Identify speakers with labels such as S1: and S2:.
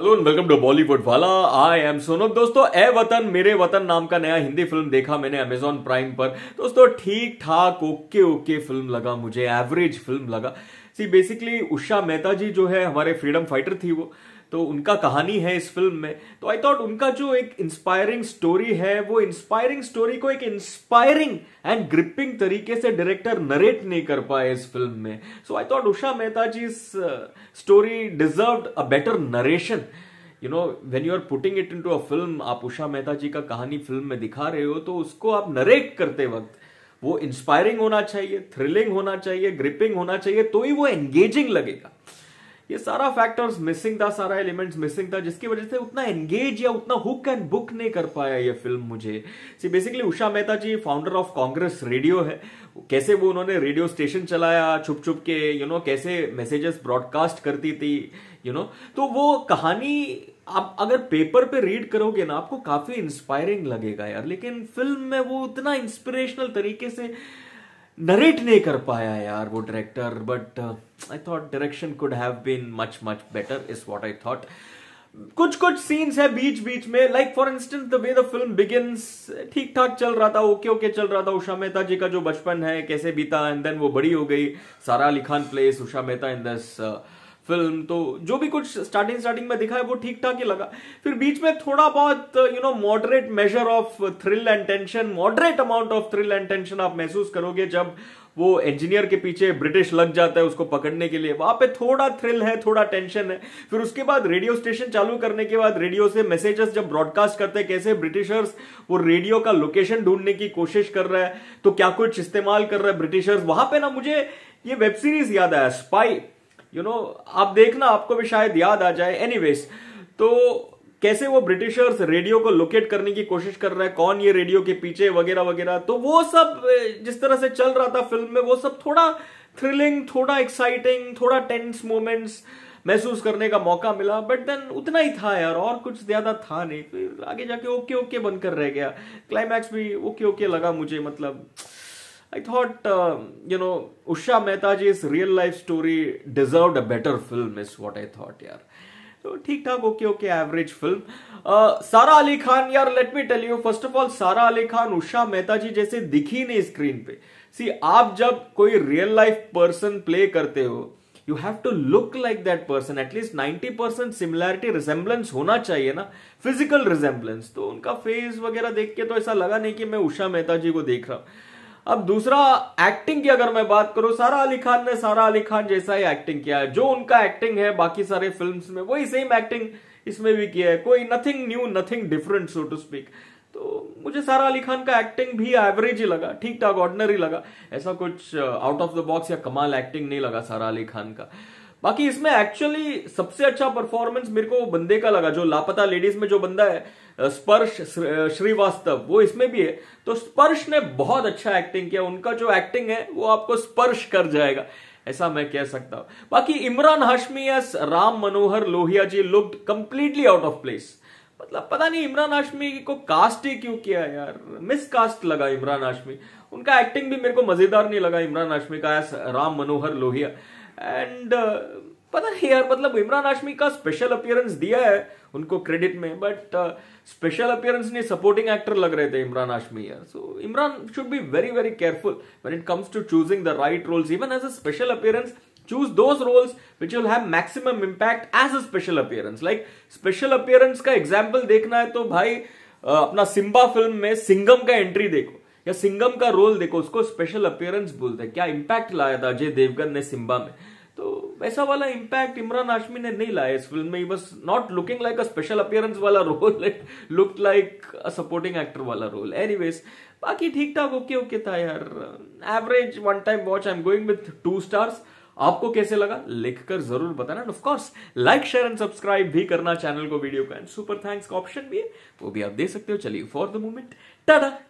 S1: Hello and welcome to Bollywood वाला I M सोनो दोस्तों ए वतन मेरे वतन नाम का नया हिंदी फिल्म देखा मैंने अमेजोन प्राइम पर दोस्तों ठीक ठाक ओके ओके फिल्म लगा मुझे एवरेज फिल्म लगा सी बेसिकली उषा मेहता जी जो है हमारे फ्रीडम फाइटर थी वो तो उनका कहानी है इस फिल्म में तो आई थॉट उनका जो एक इंस्पायरिंग स्टोरी है वो इंस्पायरिंग स्टोरी को एक इंस्पायरिंग एंड ग्रिपिंग तरीके से डायरेक्टर नरेट नहीं कर पाए इस फिल्म में so I thought Usha Mehta ji इस story deserve a better narration you know when you are putting it into a film आप उषा मेहता जी का कहानी फिल्म में दिखा रहे हो तो उसको आप नरेट करते वक्त वो इंस्पायरिंग होना चाहिए थ्रिलिंग होना चाहिए ग्रिपिंग होना चाहिए तो ही वो एंगेजिंग लगेगा ये सारा फैक्टर्स मिसिंग था सारा एलिमेंट्स मिसिंग था जिसकी वजह से उतना एंगेज या उतना हुक एंड बुक नहीं कर पाया ये फिल्म मुझे see basically Usha Mehta ji founder of Congress radio है कैसे वो उन्होंने रेडियो स्टेशन चलाया छुप छुप के यू you नो know, कैसे मैसेजेस ब्रॉडकास्ट करती थी यू you नो know? तो वो कहानी आप अगर पेपर पे रीड करोगे ना आपको काफी इंस्पायरिंग लगेगा यार लेकिन फिल्म में वो उतना इंस्पिरेशनल तरीके से नरेट नहीं कर पाया यार वो director but I thought direction could have been much much better is what I thought कुछ कुछ सीन्स है बीच बीच में like for instance the way the film begins ठीक ठाक चल रहा था ओके ओके चल रहा था उषा मेहता जी का जो बचपन है कैसे बीता एंड देन वो बड़ी हो गई Sara Ali Khan plays Usha Mehta in this uh, film तो जो भी कुछ स्टार्टिंग स्टार्टिंग में दिखा है वो ठीक ठाक ही लगा फिर बीच में थोड़ा बहुत you know moderate measure of thrill and tension moderate amount of thrill and tension आप महसूस करोगे जब वो इंजीनियर के पीछे ब्रिटिश लग जाता है उसको पकड़ने के लिए वहां पे थोड़ा थ्रिल है थोड़ा टेंशन है फिर उसके बाद रेडियो स्टेशन चालू करने के बाद रेडियो से मैसेजेस जब ब्रॉडकास्ट करते हैं कैसे ब्रिटिशर्स वो रेडियो का लोकेशन ढूंढने की कोशिश कर रहा है तो क्या कुछ इस्तेमाल कर रहा है ब्रिटिशर्स वहां पे ना मुझे ये वेब सीरीज याद आया स्पाई यू नो आप देखना आपको भी शायद याद आ जाए एनी तो कैसे वो ब्रिटिशर्स रेडियो को लोकेट करने की कोशिश कर रहा है कौन ये रेडियो के पीछे वगैरह वगैरह तो वो सब जिस तरह से चल रहा था फिल्म में वो सब थोड़ा थ्रिलिंग थोड़ा एक्साइटिंग थोड़ा टेंस मोमेंट्स महसूस करने का मौका मिला बट देन उतना ही था यार और कुछ ज्यादा था नहीं तो आगे जाके ओके ओके बनकर रह गया क्लाइमैक्स भी ओके ओके लगा मुझे मतलब I thought you know Usha Mehta ji इस real life story deserve a better film is what I thought यार तो ठीक ठाक ओके ओके एवरेज फिल्म सारा अली खान यार let me tell you first of all Sara Ali Khan Usha Mehta जी जैसे दिखी नहीं स्क्रीन पे सी आप जब कोई रियल लाइफ पर्सन प्ले करते हो you have to look like that person at least ninety percent similarity resemblance होना चाहिए ना फिजिकल रिजेम्बलेंस तो उनका फेस वगैरह देख के तो ऐसा लगा नहीं कि मैं उषा मेहता जी को देख रहा हूं अब दूसरा एक्टिंग की अगर मैं बात करूं सारा अली खान ने सारा अली खान जैसा ही एक्टिंग किया है जो उनका एक्टिंग है बाकी सारे फिल्म्स में वही सेम एक्टिंग इसमें भी किया है कोई nothing new nothing different so to speak तो मुझे सारा अली खान का एक्टिंग भी एवरेज ही लगा ठीक ठाक ऑर्डनरी लगा ऐसा कुछ आउट ऑफ द बॉक्स या कमाल एक्टिंग नहीं लगा सारा अली खान का बाकी इसमें एक्चुअली सबसे अच्छा परफॉर्मेंस मेरे को बंदे का लगा जो लापता लेडीज में जो बंदा है स्पर्श श्रीवास्तव वो इसमें भी है तो स्पर्श ने बहुत अच्छा एक्टिंग किया उनका जो एक्टिंग है वो आपको स्पर्श कर जाएगा ऐसा मैं कह सकता हूं बाकी Imran Hashmi as Ram Manohar Lohia ji look completely out of place मतलब पता नहीं इमरान हाशमी को कास्ट ही क्यों किया यार मिस कास्ट लगा इमरान हाशमी उनका एक्टिंग भी मेरे को मजेदार नहीं लगा इमरान हाशमी का as Ram Manohar Lohia and uh, पता नहीं यार मतलब इमरान हाशमी का स्पेशल अपियरेंस दिया है उनको क्रेडिट में बट स्पेशल अपियरेंस नहीं सपोर्टिंग एक्टर लग रहे थे इमरान हाशमी यार so Imran should be very very careful when it comes to choosing the right roles even as a special appearance choose those roles which will have maximum impact as a special appearance like special appearance का example देखना है तो भाई uh, अपना Simba film में सिंगम का entry देखो या सिंगम का रोल देखो उसको स्पेशल अपियरेंस बोलते हैं क्या इम्पैक्ट लाया था अजय देवगन ने सिम्बा में वैसा वाला इम्पैक्ट इमरान हाशमी ने नहीं लाया इस फिल्म में बस not looking like a special appearance वाला role it look like a supporting actor वाला रोल एनी बाकी ठीक ठाक ओके ओके था यार average one time watch I am going with two stars आपको कैसे लगा लिखकर जरूर बताना and of course like share and subscribe भी करना चैनल को वीडियो का एंड सुपर थैंक्स का ऑप्शन भी है वो भी आप दे सकते हो चलिए फॉर द मोमेंट टाटा